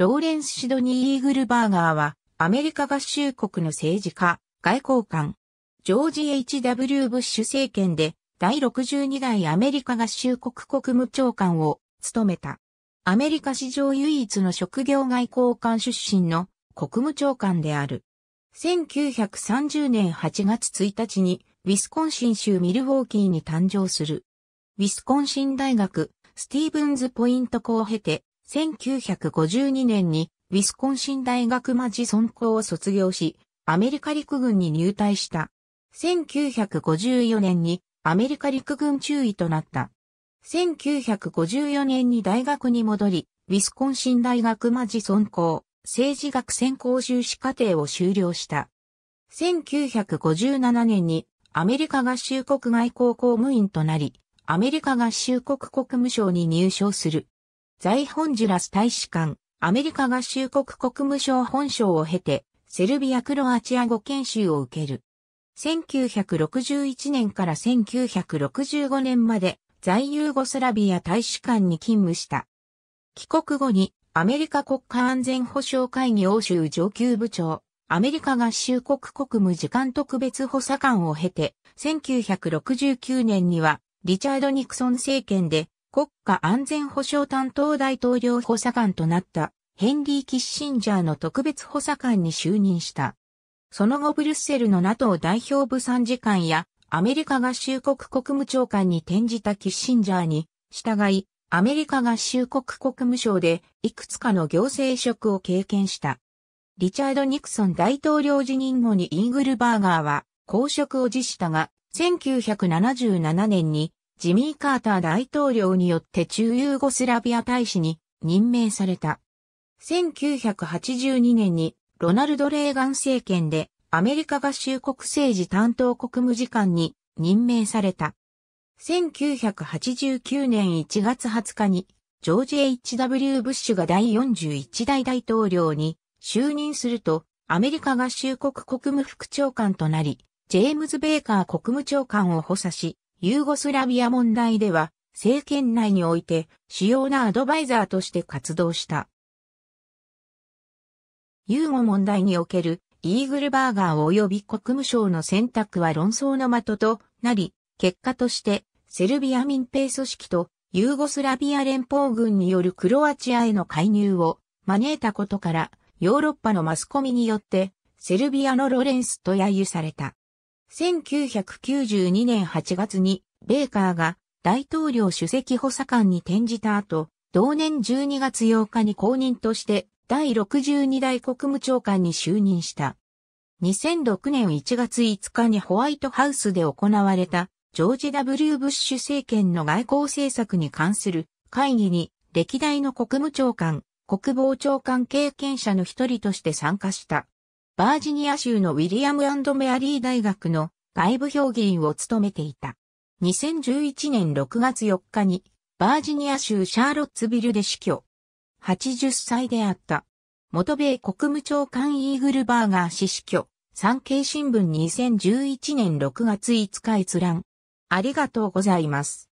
ローレンス・シドニー・イーグルバーガーは、アメリカ合衆国の政治家、外交官、ジョージ・ H.W. ブッシュ政権で、第62代アメリカ合衆国国務長官を務めた。アメリカ史上唯一の職業外交官出身の国務長官である。1930年8月1日にウィスコンシン州ミルウォーキーに誕生する。ウィスコンシン大学スティーブンズポイント校を経て1952年にウィスコンシン大学マジソン校を卒業し、アメリカ陸軍に入隊した。1954年にアメリカ陸軍中尉となった。1954年に大学に戻り、ウィスコンシン大学マジソン校、政治学専攻修士課程を修了した。1957年にアメリカ合衆国外交公務員となり、アメリカ合衆国国務省に入省する。在ホンジュラス大使館、アメリカ合衆国国務省本省を経て、セルビア・クロアチア語研修を受ける。1961年から1965年まで在ユーゴスラビア大使館に勤務した。帰国後にアメリカ国家安全保障会議欧州上級部長、アメリカ合衆国国務次官特別補佐官を経て、1969年にはリチャード・ニクソン政権で国家安全保障担当大統領補佐官となったヘンリー・キッシンジャーの特別補佐官に就任した。その後ブリュッセルの NATO 代表部参事官やアメリカ合衆国国務長官に転じたキッシンジャーに従い、アメリカ合衆国国務省でいくつかの行政職を経験した。リチャード・ニクソン大統領辞任後にイーグルバーガーは公職を辞したが、1977年にジミー・カーター大統領によって中ユーゴスラビア大使に任命された。1982年にロナルド・レーガン政権でアメリカ合衆国政治担当国務次官に任命された。1989年1月20日にジョージ・ H.W. ブッシュが第41代大統領に就任するとアメリカ合衆国国務副長官となり、ジェームズ・ベーカー国務長官を補佐し、ユーゴスラビア問題では、政権内において主要なアドバイザーとして活動した。ユーゴ問題におけるイーグルバーガー及び国務省の選択は論争の的となり、結果としてセルビア民兵組織とユーゴスラビア連邦軍によるクロアチアへの介入を招いたことから、ヨーロッパのマスコミによってセルビアのロレンスと揶揄された。1992年8月に、ベーカーが大統領主席補佐官に転じた後、同年12月8日に公認として第62代国務長官に就任した。2006年1月5日にホワイトハウスで行われたジョージ・ W・ ブッシュ政権の外交政策に関する会議に歴代の国務長官、国防長官経験者の一人として参加した。バージニア州のウィリアムメアリー大学の外部評議員を務めていた。2011年6月4日にバージニア州シャーロッツビルで死去。80歳であった。元米国務長官イーグルバーガー氏死去。産経新聞2011年6月5日閲覧。ありがとうございます。